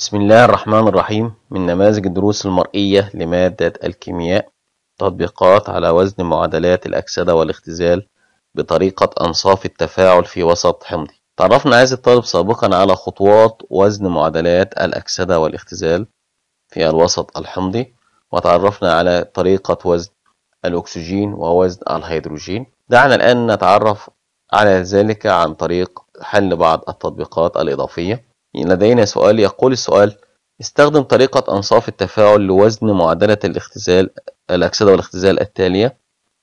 بسم الله الرحمن الرحيم من نماذج الدروس المرئية لمادة الكيمياء تطبيقات على وزن معادلات الأكسدة والاختزال بطريقة أنصاف التفاعل في وسط حمضي تعرفنا عايز الطالب سابقا على خطوات وزن معادلات الأكسدة والاختزال في الوسط الحمضي وتعرفنا على طريقة وزن الأكسجين ووزن الهيدروجين دعنا الآن نتعرف على ذلك عن طريق حل بعض التطبيقات الإضافية لدينا سؤال يقول السؤال استخدم طريقة أنصاف التفاعل لوزن معادلة الاختزال الأكسدة والاختزال التالية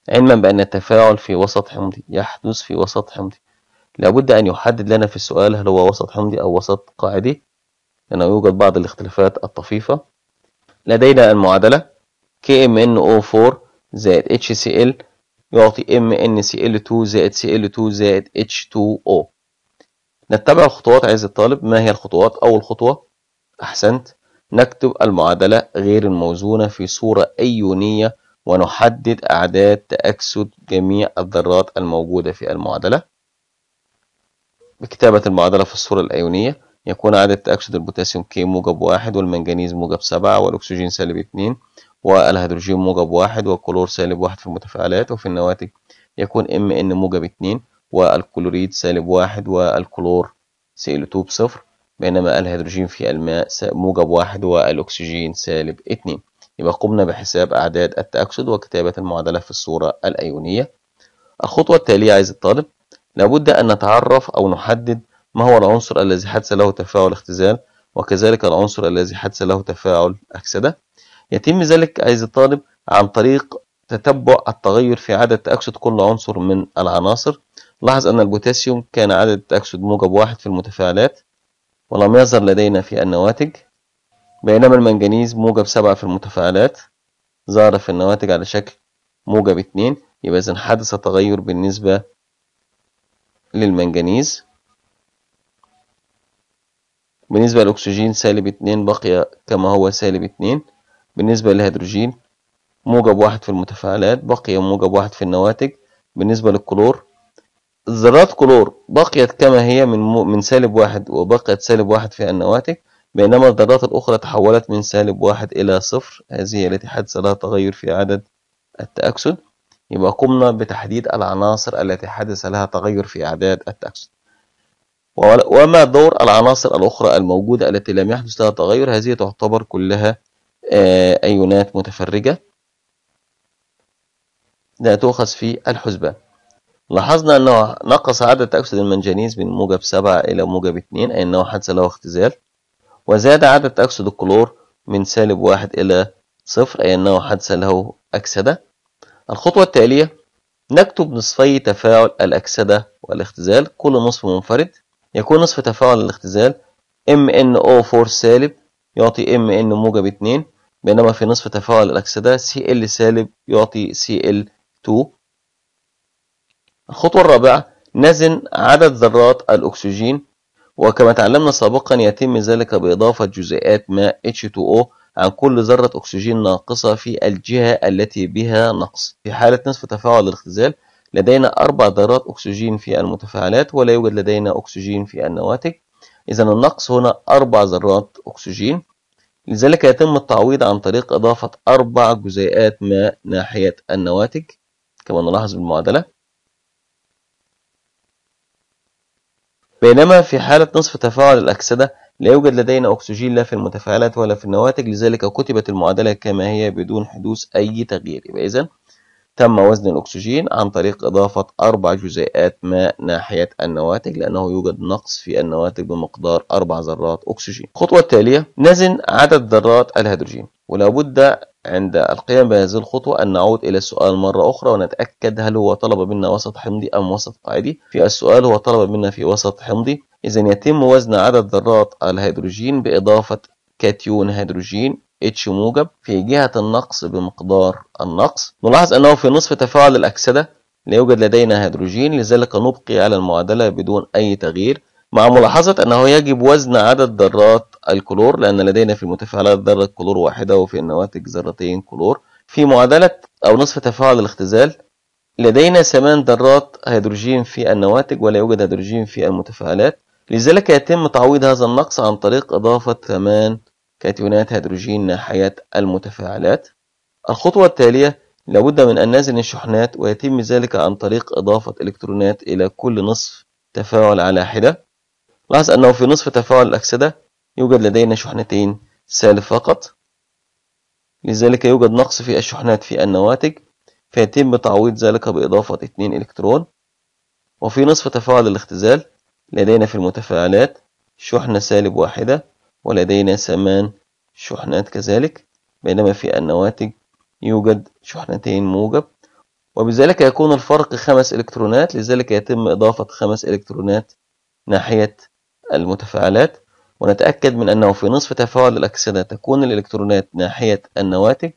علما بأن التفاعل في وسط حمضي يحدث في وسط حمضي لابد أن يحدد لنا في السؤال هل هو وسط حمضي أو وسط قاعدي لأنه يوجد بعض الاختلافات الطفيفة لدينا المعادلة KMnO4 زائد HCl يعطي MnCl2 زائد Cl2 زائد H2O نتبع الخطوات عايز الطالب ما هي الخطوات أول خطوة أحسنت نكتب المعادلة غير الموزونة في صورة أيونية ونحدد أعداد تأكسد جميع الذرات الموجودة في المعادلة بكتابة المعادلة في الصورة الأيونية يكون عدد تأكسد البوتاسيوم كي موجب واحد والمنجنيز موجب سبعة والأكسجين سالب اثنين والهيدروجين موجب واحد والكلور سالب واحد في المتفاعلات وفي النواتج يكون ام ان موجب اثنين والكلوريد سالب واحد والكلور سيل بصفر بينما الهيدروجين في الماء موجب واحد والأكسجين سالب اتنين يبقى قمنا بحساب أعداد التأكسد وكتابة المعادلة في الصورة الأيونية الخطوة التالية عايز الطالب لابد أن نتعرف أو نحدد ما هو العنصر الذي حدث له تفاعل اختزال وكذلك العنصر الذي حدث له تفاعل أكسدة يتم ذلك عايز الطالب عن طريق تتبع التغير في عدد تأكسد كل عنصر من العناصر لاحظ أن البوتاسيوم كان عدد التأكسد موجب واحد في المتفاعلات ولم يظهر لدينا في النواتج بينما المنجنيز موجب سبعة في المتفاعلات ظهر في النواتج على شكل موجب اتنين يبقى إذا حدث تغير بالنسبة للمنجنيز بالنسبة للأكسجين سالب اتنين بقي كما هو سالب اتنين بالنسبة للهيدروجين موجب واحد في المتفاعلات بقي موجب واحد في النواتج بالنسبة للكلور ذرات كلور بقيت كما هي من من سالب واحد وبقيت سالب واحد في النواتج بينما الذرات الأخرى تحولت من سالب واحد إلى صفر هذه التي حدث لها تغير في عدد التأكسد يبقى قمنا بتحديد العناصر التي حدث لها تغير في أعداد التأكسد وما دور العناصر الأخرى الموجودة التي لم يحدث لها تغير هذه تعتبر كلها آه، أيونات متفرجة لا تؤخذ في الحسبان لاحظنا أنه نقص عدد أكسيد المنجنيز من موجب 7 إلى موجب 2 أي أنه حدث له اختزال وزاد عدد أكسيد الكلور من سالب 1 إلى صفر أي أنه حدث له أكسدة الخطوة التالية نكتب نصفي تفاعل الأكسدة والاختزال كل نصف منفرد يكون نصف تفاعل الاختزال MnO4 سالب يعطي Mn موجب 2 بينما في نصف تفاعل الأكسدة Cl سالب يعطي Cl2 الخطوة الرابعة نزن عدد ذرات الأكسجين وكما تعلمنا سابقا يتم ذلك بإضافة جزيئات ماء H2O عن كل ذرة أكسجين ناقصة في الجهة التي بها نقص في حالة نصف تفاعل الاختزال لدينا أربع ذرات أكسجين في المتفاعلات ولا يوجد لدينا أكسجين في النواتج إذا النقص هنا أربع ذرات أكسجين لذلك يتم التعويض عن طريق إضافة أربع جزيئات ماء ناحية النواتج كما نلاحظ بالمعادلة بينما في حالة نصف تفاعل الأكسدة لا يوجد لدينا أكسجين لا في المتفاعلات ولا في النواتج لذلك كتبت المعادلة كما هي بدون حدوث أي تغيير إذن تم وزن الأكسجين عن طريق إضافة أربع جزيئات ماء ناحية النواتج لأنه يوجد نقص في النواتج بمقدار أربع ذرات أكسجين. الخطوة التالية نزن عدد ذرات الهيدروجين ولا بد عند القيام بهذه الخطوة أن نعود إلى السؤال مرة أخرى ونتأكد هل هو طلب منا وسط حمضي أم وسط قاعدي؟ في السؤال هو طلب منا في وسط حمضي، إذا يتم وزن عدد ذرات الهيدروجين بإضافة كاتيون هيدروجين اتش موجب في جهة النقص بمقدار النقص نلاحظ أنه في نصف تفاعل الأكسدة لا يوجد لدينا هيدروجين لذلك نبقي على المعادلة بدون أي تغيير مع ملاحظة أنه يجب وزن عدد ذرات الكلور لأن لدينا في المتفاعلات ذرة كلور واحدة وفي النواتج ذرتين كلور في معادلة أو نصف تفاعل الاختزال لدينا ثمان ذرات هيدروجين في النواتج ولا يوجد هيدروجين في المتفاعلات لذلك يتم تعويض هذا النقص عن طريق إضافة ثمان كاتيونات هيدروجين ناحية المتفاعلات الخطوة التالية لابد من أن نزن الشحنات ويتم ذلك عن طريق إضافة إلكترونات إلى كل نصف تفاعل على حدة لاحظ أنه في نصف تفاعل الأكسدة يوجد لدينا شحنتين سالب فقط لذلك يوجد نقص في الشحنات في النواتج فيتم تعويض ذلك بإضافة 2 إلكترون وفي نصف تفاعل الاختزال لدينا في المتفاعلات شحنة سالب واحدة ولدينا ثمان شحنات كذلك بينما في النواتج يوجد شحنتين موجب وبذلك يكون الفرق خمس إلكترونات لذلك يتم إضافة خمس إلكترونات ناحية المتفاعلات ونتأكد من أنه في نصف تفاعل الأكسدة تكون الإلكترونات ناحية النواتج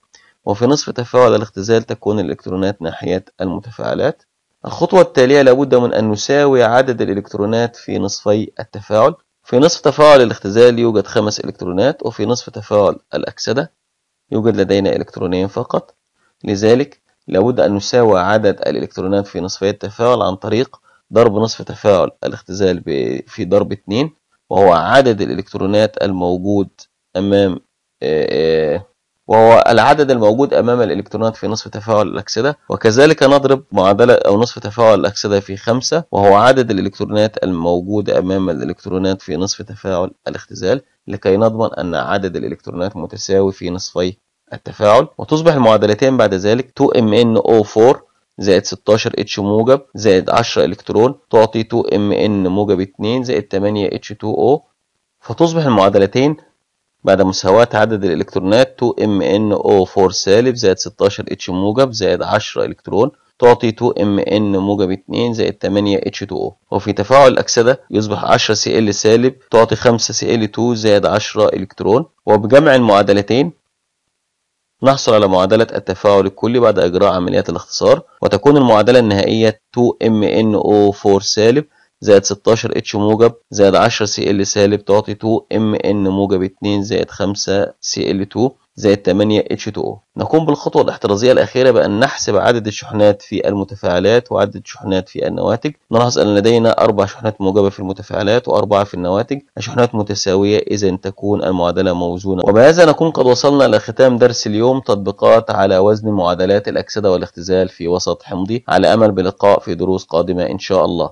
وفي نصف تفاعل الاختزال تكون الإلكترونات ناحية المتفاعلات الخطوة التالية لابد من أن نساوي عدد الإلكترونات في نصفي التفاعل في نصف تفاعل الاختزال يوجد خمس إلكترونات وفي نصف تفاعل الأكسدة يوجد لدينا إلكترونين فقط لذلك لابد أن نساوي عدد الإلكترونات في نصفي التفاعل عن طريق ضرب نصف تفاعل الاختزال في ضرب 2 وهو عدد الإلكترونات الموجود أمام آآ آه، آآ آه، وهو العدد الموجود أمام الإلكترونات في نصف تفاعل الأكسدة وكذلك نضرب معادلة أو نصف تفاعل الأكسدة في خمسة وهو عدد الإلكترونات الموجودة أمام الإلكترونات في نصف تفاعل الاختزال لكي نضمن أن عدد الإلكترونات متساوي في نصفي التفاعل وتصبح المعادلتين بعد ذلك 2MnO4 زائد 16 اتش موجب زائد 10 الكترون تعطي 2 mn موجب 2 زائد 8 h 2 o فتصبح المعادلتين بعد مساواة عدد الإلكترونات 2MnO4 سالب زائد 16H موجب زائد 10 إلكترون تعطي 2MN موجب 2 زائد 8H2O وفي تفاعل الأكسدة يصبح 10Cl سالب تعطي 5Cl2 زائد 10 إلكترون وبجمع المعادلتين نحصل على معادلة التفاعل الكلي بعد إجراء عمليات الاختصار وتكون المعادلة النهائية 2MnO4 سالب زائد 16 اتش موجب زائد 10 سي ال سالب تعطي 2 ام ان موجب 2 زائد 5 سي ال 2 زائد 8 اتش 2 او نقوم بالخطوة الاحترازية الأخيرة بأن نحسب عدد الشحنات في المتفاعلات وعدد الشحنات في النواتج نلاحظ أن لدينا أربع شحنات موجبة في المتفاعلات وأربعة في النواتج الشحنات متساوية إذا تكون المعادلة موزونة وبهذا نكون قد وصلنا إلى ختام درس اليوم تطبيقات على وزن معادلات الأكسدة والاختزال في وسط حمضي على أمل بلقاء في دروس قادمة إن شاء الله